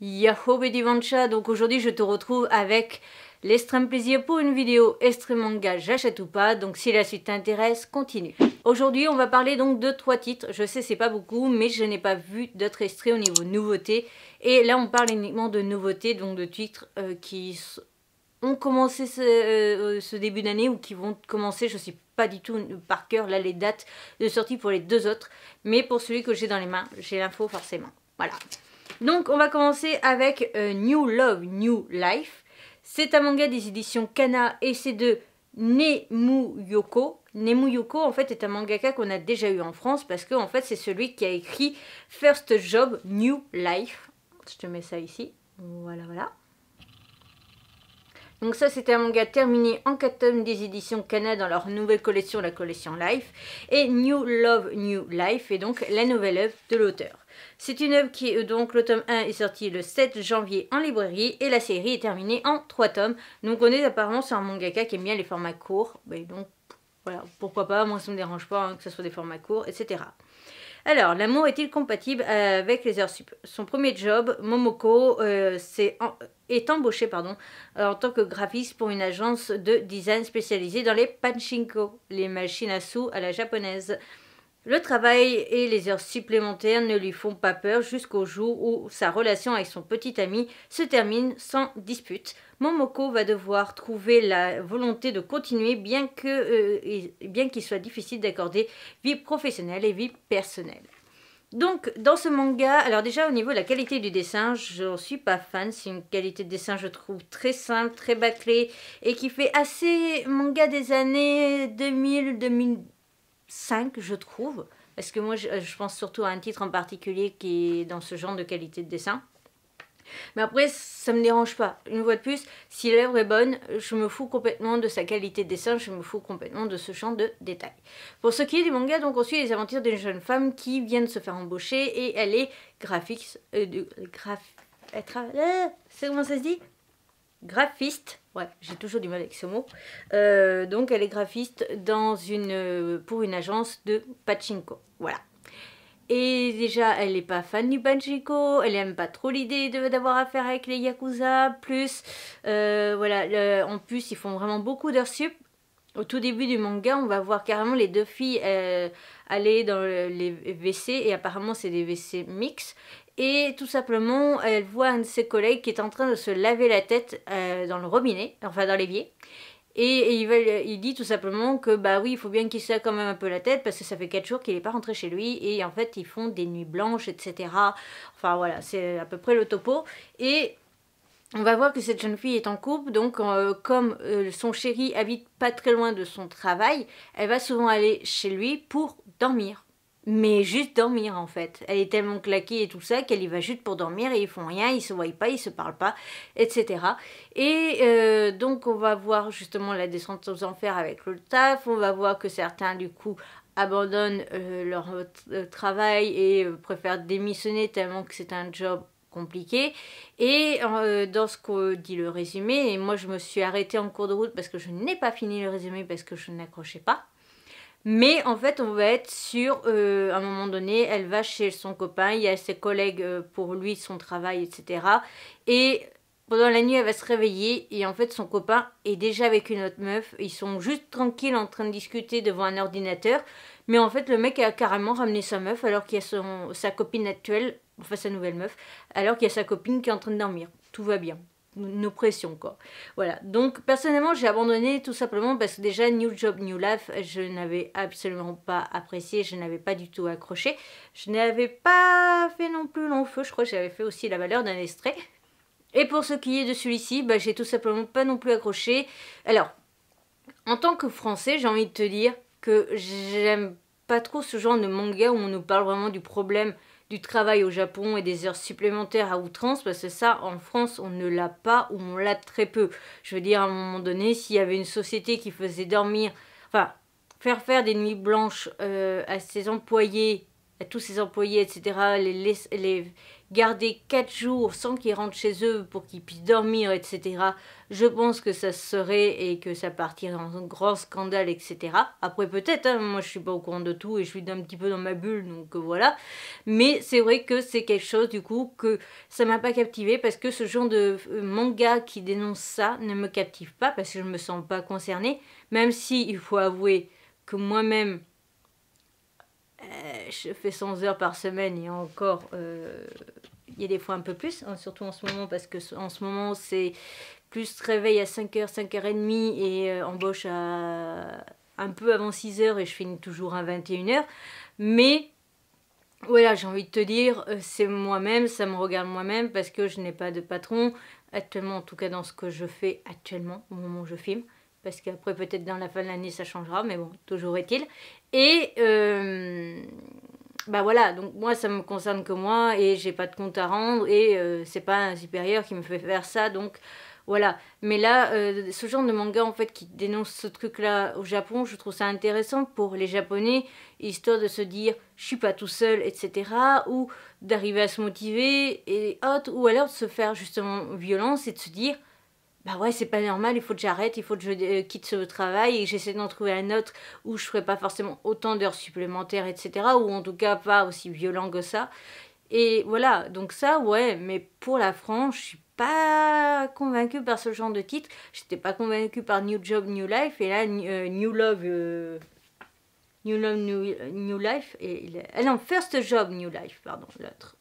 Yahoo Bedivancha, donc aujourd'hui je te retrouve avec l'extrême plaisir pour une vidéo extrême manga j'achète ou pas, donc si la suite t'intéresse, continue. Aujourd'hui on va parler donc de trois titres, je sais c'est pas beaucoup mais je n'ai pas vu d'autres extraits au niveau nouveautés et là on parle uniquement de nouveautés, donc de titres euh, qui ont commencé euh, ce, début d'année ou qui vont commencer, je sais pas du tout euh, par cœur là les dates de sortie pour les deux autres, mais pour celui que j'ai dans les mains, j'ai l'info forcément. Voilà. Donc on va commencer avec euh, New Love, New Life. C'est un manga des éditions Kana et c'est de Nemuyoko. Nemuyoko en fait est un mangaka qu'on a déjà eu en France parce que en fait c'est celui qui a écrit First Job New Life. Je te mets ça ici. Voilà voilà. Donc ça c'est un manga terminé en 4 tomes des éditions Kana dans leur nouvelle collection, la collection Life, et New Love New Life est donc la nouvelle œuvre de l'auteur. C'est une œuvre qui, euh, donc, le tome 1 est sorti le 7 janvier en librairie et la série est terminée en 3 tomes. Donc, on est apparemment sur un mangaka qui aime bien les formats courts. Mais ben, donc, voilà, pourquoi pas, moi ça me dérange pas hein, que ce soit des formats courts, etc. Alors, l'amour est-il compatible euh, avec les heures sup Son premier job, Momoko, euh, est, embauché pardon, en tant que graphiste pour une agence de design spécialisée dans les panchinko, les machines à sous à la japonaise. Le travail et les heures supplémentaires ne lui font pas peur jusqu'au jour où sa relation avec son petit ami se termine sans dispute. Momoko va devoir trouver la volonté de continuer bien que euh, bien qu'il soit difficile d'accorder vie professionnelle et vie personnelle. Donc dans ce manga, alors déjà au niveau de la qualité du dessin, je suis pas fan, c'est une qualité de dessin je trouve très simple, très bâclée et qui fait assez manga des années 2000 2000 5, je trouve. Parce que moi, euh, je, pense surtout à un titre en particulier qui est dans ce genre de qualité de dessin. Mais après, ça me dérange pas. Une fois de plus, si l'œuvre est bonne, je me fous complètement de sa qualité de dessin, je me fous complètement de ce champ de détails. Pour ce qui est du manga, donc on suit les aventures d'une jeune femme qui vient de se faire embaucher et elle est graphique... elle euh, travaille, euh, C'est comment ça se dit graphiste. Ouais, j'ai toujours du mal avec ce mot. Euh, donc elle est graphiste dans une, euh, pour une agence de pachinko. Voilà. Et déjà, elle n'est pas fan du pachinko, elle n'aime pas trop l'idée d'avoir affaire avec les yakuza. Plus, euh, voilà, en plus, ils font vraiment beaucoup d'heures sup. Au tout début du manga, on va voir carrément les deux filles aller dans les WC et apparemment c'est des WC mix et tout simplement elle voit un de ses collègues qui est en train de se laver la tête euh, dans le robinet, enfin dans l'évier. Et, il, dit tout simplement que bah oui, il faut bien qu'il se lave quand même un peu la tête parce que ça fait quatre jours qu'il n'est pas rentré chez lui et en fait ils font des nuits blanches, etc. Enfin voilà, c'est à peu près le topo. Et on va voir que cette jeune fille est en couple, donc euh, comme euh, son chéri habite pas très loin de son travail, elle va souvent aller chez lui pour dormir mais juste dormir en fait. Elle est tellement claquée et tout ça qu'elle y va juste pour dormir et ils font rien, ils se voient pas, ils se parlent pas, etc. Et euh, donc on va voir justement la descente aux enfers avec le taf, on va voir que certains du coup abandonnent euh, leur euh, travail et préfèrent démissionner tellement que c'est un job compliqué. Et dans ce que dit le résumé, et moi je me suis arrêtée en cours de route parce que je n'ai pas fini le résumé parce que je n'accrochais pas. Mais en fait, on va être sur, euh, à un moment donné, elle va chez son copain, il y a ses collègues euh, pour lui, son travail, etc. Et pendant la nuit, elle va se réveiller et en fait, son copain est déjà avec une autre meuf. Ils sont juste tranquilles en train de discuter devant un ordinateur. Mais en fait, le mec a carrément ramené sa meuf alors qu'il y a sa copine actuelle, enfin sa nouvelle meuf, alors qu'il y a sa copine qui est en train de dormir. Tout va bien nos pressions. Quoi. Voilà. Donc personnellement, j'ai abandonné tout simplement parce que déjà, New Job, New Life, je n'avais absolument pas apprécié, je n'avais pas du tout accroché. Je n'avais pas fait non plus long feu, je crois j'avais fait aussi la valeur d'un extrait. Et pour ce qui est de celui-ci, bah, j'ai tout simplement pas non plus accroché. Alors, en tant que français, j'ai envie de te dire que j'aime pas trop ce genre de manga où on nous parle vraiment du problème du travail au Japon et des heures supplémentaires à outrance, parce que ça, en France, on ne l'a pas ou on l'a très peu. Je veux dire, à un moment donné, s'il y avait une société qui faisait dormir, enfin, faire faire des nuits blanches euh, à ses employés à tous ses employés, etc., les, les garder quatre jours sans qu'ils rentrent chez eux pour qu'ils puissent dormir, etc., je pense que ça serait et que ça partirait en grand scandale, etc. Après, peut-être, hein, moi je suis pas au courant de tout et je suis un petit peu dans ma bulle, donc euh, voilà. Mais c'est vrai que c'est quelque chose, du coup, que ça m'a pas captivé parce que ce genre de euh, manga qui dénonce ça ne me captive pas parce que je ne me sens pas concernée, même si il faut avouer que moi-même euh, je fais 100 heures par semaine et encore, euh, il y a des fois un peu plus, hein, surtout en ce moment, parce que en ce moment, c'est plus réveil à 5h, 5h30 et euh, embauche à un peu avant 6h et je finis toujours à 21h. Mais voilà, j'ai envie de te dire, c'est moi-même, ça me regarde moi-même parce que je n'ai pas de patron actuellement, en tout cas dans ce que je fais actuellement, au moment où je filme parce qu'après peut-être dans la fin de l'année ça changera, mais bon, toujours est-il. Et euh, bah voilà, donc moi ça me concerne que moi et j'ai pas de compte à rendre et euh, c'est pas un supérieur qui me fait faire ça, donc voilà. Mais là, euh, ce genre de manga en fait qui dénonce ce truc-là au Japon, je trouve ça intéressant pour les Japonais, histoire de se dire je suis pas tout seul, etc. Ou d'arriver à se motiver et autres, ou alors de se faire justement violence et de se dire bah ouais, c'est pas normal, il faut que j'arrête, il faut que je euh, quitte ce travail et que j'essaie d'en trouver un autre où je ferai pas forcément autant d'heures supplémentaires, etc. Ou en tout cas pas aussi violent que ça. Et voilà, donc ça, ouais, mais pour la France, je suis pas convaincue par ce genre de titre. J'étais pas convaincue par New Job, New Life et là, euh, euh, New Love. new Love, New, new Life, et, et ah non, First Job, New Life, pardon, l'autre.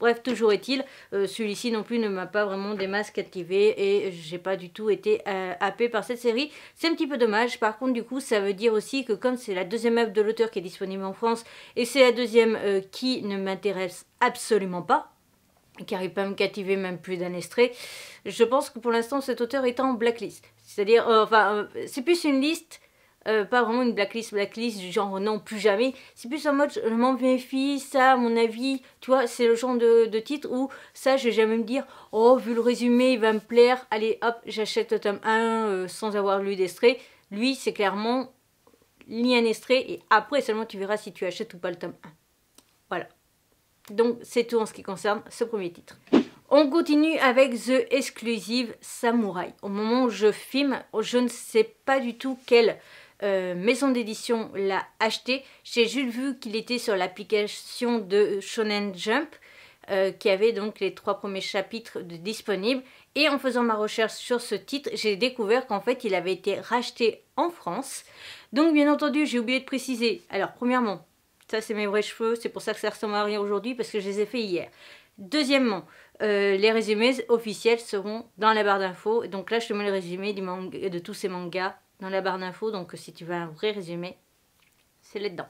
Bref, toujours est-il, euh, celui-ci non plus ne m'a pas vraiment des masses captivé et j'ai pas du tout été euh, happé par cette série. C'est un petit peu dommage. Par contre, du coup, ça veut dire aussi que comme c'est la deuxième œuvre de l'auteur qui est disponible en France et c'est la deuxième euh, qui ne m'intéresse absolument pas, qui il pas à me captiver même plus d'un extrait, je pense que pour l'instant cet auteur est en blacklist. C'est-à-dire, enfin, c'est plus une liste euh, pas vraiment une blacklist, blacklist du genre non plus jamais. C'est plus en mode je m'en méfie, ça mon avis, tu vois, c'est le genre de, de, titre où ça je vais jamais me dire oh vu le résumé il va me plaire, allez hop j'achète le tome 1 euh, sans avoir lu d'extrait. Lui c'est clairement lis un extrait et après seulement tu verras si tu achètes ou pas le tome 1. Voilà. Donc c'est tout en ce qui concerne ce premier titre. On continue avec The Exclusive Samurai. Au moment où je filme, je ne sais pas du tout quel euh, maison d'édition l'a acheté. J'ai juste vu qu'il était sur l'application de Shonen Jump, euh, qui avait donc les trois premiers chapitres disponibles. Et en faisant ma recherche sur ce titre, j'ai découvert qu'en fait, il avait été racheté en France. Donc, bien entendu, j'ai oublié de préciser. Alors, premièrement, ça c'est mes vrais cheveux, c'est pour ça que ça ressemble à rien aujourd'hui, parce que je les ai fait hier. Deuxièmement, euh, les résumés officiels seront dans la barre d'infos. Donc là, je te mets le résumé du manga, de tous ces mangas dans la barre d'infos. Donc si tu veux un vrai résumé, c'est là-dedans.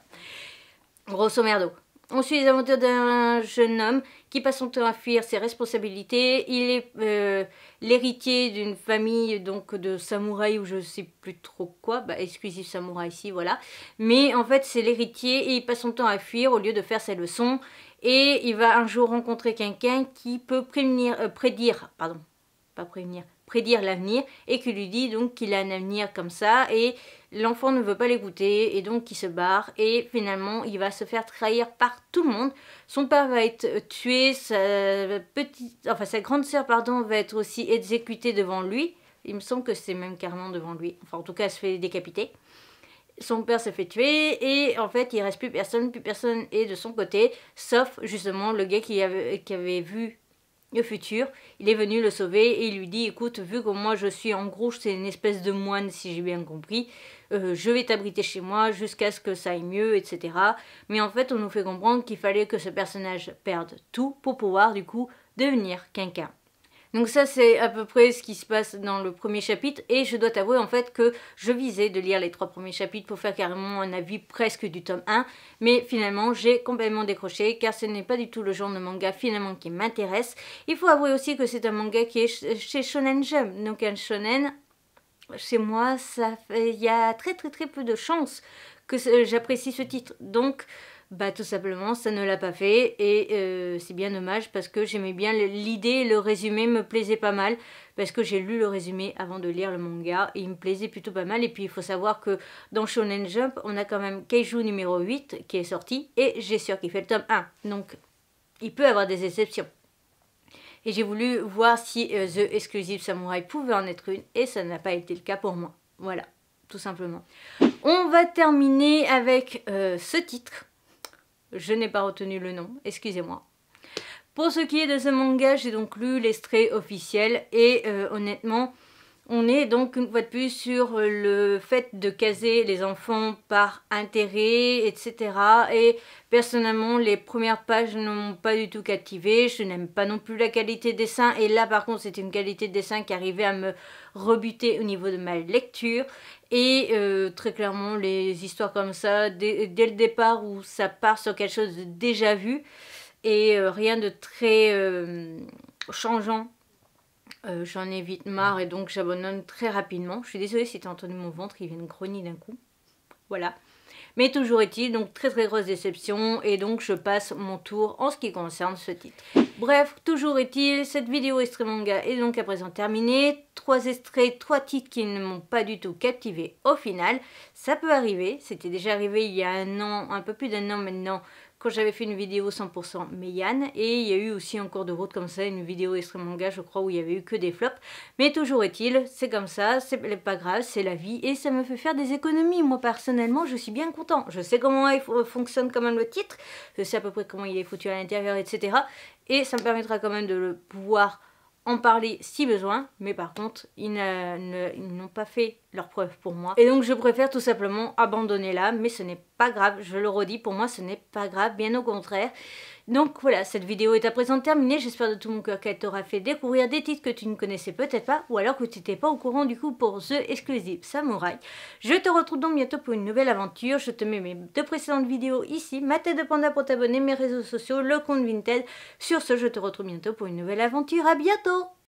Grosso merdo. On suit les aventures d'un jeune homme qui passe son temps à fuir ses responsabilités. Il est euh, l'héritier d'une famille donc de samouraïs ou je sais plus trop quoi, bah, exclusif samouraï ici, voilà. Mais en fait c'est l'héritier et il passe son temps à fuir au lieu de faire ses leçons. Et il va un jour rencontrer quelqu'un qui peut prévenir, euh, prédire, pardon, pas prévenir, prédire l'avenir et qui lui dit donc qu'il a un avenir comme ça et l'enfant ne veut pas l'écouter et donc il se barre et finalement il va se faire trahir par tout le monde. Son père va être euh, tué, sa petite, enfin sa grande soeur pardon va être aussi exécutée devant lui. Il me semble que c'est même carrément devant lui. Enfin en tout cas elle se fait décapiter. Son père se fait tuer et en fait il reste plus personne, plus personne est de son côté, sauf justement le gars qui avait, qui avait vu le futur, il est venu le sauver et il lui dit écoute, vu que moi je suis en gros, c'est une espèce de moine si j'ai bien compris, euh, je vais t'abriter chez moi jusqu'à ce que ça aille mieux, etc. Mais en fait, on nous fait comprendre qu'il fallait que ce personnage perde tout pour pouvoir du coup devenir quelqu'un. Donc ça c'est à peu près ce qui se passe dans le premier chapitre et je dois t'avouer en fait que je visais de lire les trois premiers chapitres pour faire carrément un avis presque du tome 1 mais finalement j'ai complètement décroché car ce n'est pas du tout le genre de manga finalement qui m'intéresse. Il faut avouer aussi que c'est un manga qui est chez Shonen Jump donc un shonen chez moi ça fait il y a très très très peu de chance que j'apprécie ce titre donc bah tout simplement, ça ne l'a pas fait et euh, c'est bien dommage parce que j'aimais bien l'idée, le résumé me plaisait pas mal parce que j'ai lu le résumé avant de lire le manga et il me plaisait plutôt pas mal et puis il faut savoir que dans Shonen Jump, on a quand même Keiju numéro 8 qui est sorti et j'ai sûr qu'il fait le tome 1. Donc il peut avoir des exceptions. Et j'ai voulu voir si euh, The Exclusive Samurai pouvait en être une et ça n'a pas été le cas pour moi. Voilà, tout simplement. On va terminer avec euh, ce titre je n'ai pas retenu le nom, excusez-moi. Pour ce qui est de ce manga, j'ai donc lu l'extrait officiel et euh, honnêtement, on est donc une fois de plus sur euh, le fait de caser les enfants par intérêt, etc. Et personnellement, les premières pages ne m'ont pas du tout captivé. Je n'aime pas non plus la qualité de dessin. Et là, par contre, c'est une qualité de dessin qui arrivait à me rebuter au niveau de ma lecture. Et euh, très clairement, les histoires comme ça, dès, le départ où ça part sur quelque chose de déjà vu et euh, rien de très changeant euh, j'en ai vite marre et donc j'abandonne très rapidement. Je suis désolée si t'as entendu mon ventre, il vient de grogner d'un coup. Voilà. Mais toujours est-il, donc très très grosse déception et donc je passe mon tour en ce qui concerne ce titre. Bref, toujours est-il, cette vidéo extrait manga est donc à présent terminée. Trois extraits, trois titres qui ne m'ont pas du tout captivé au final. Ça peut arriver, c'était déjà arrivé il y a un an, un peu plus d'un an maintenant, quand j'avais fait une vidéo 100% meyane. et il y a eu aussi en cours de route comme ça une vidéo extrêmement gage, je crois où il y avait eu que des flops mais toujours est-il c'est comme ça c'est pas grave c'est la vie et ça me fait faire des économies moi personnellement je suis bien content je sais comment il fonctionne quand même le titre je sais à peu près comment il est foutu à l'intérieur etc et ça me permettra quand même de le pouvoir en parler si besoin, mais par contre, ils n'ont pas fait leur preuve pour moi. Et donc, je préfère tout simplement abandonner là, mais ce n'est pas grave, je le redis, pour moi, ce n'est pas grave, bien au contraire. Donc voilà, cette vidéo est à présent terminée. J'espère de tout mon cœur qu'elle t'aura fait découvrir des titres que tu ne connaissais peut-être pas ou alors que tu n'étais pas au courant du coup pour The Exclusive Samurai. Je te retrouve donc bientôt pour une nouvelle aventure. Je te mets mes deux précédentes vidéos ici, ma tête de panda pour t'abonner, mes réseaux sociaux, le compte Vinted. Sur ce, je te retrouve bientôt pour une nouvelle aventure. À bientôt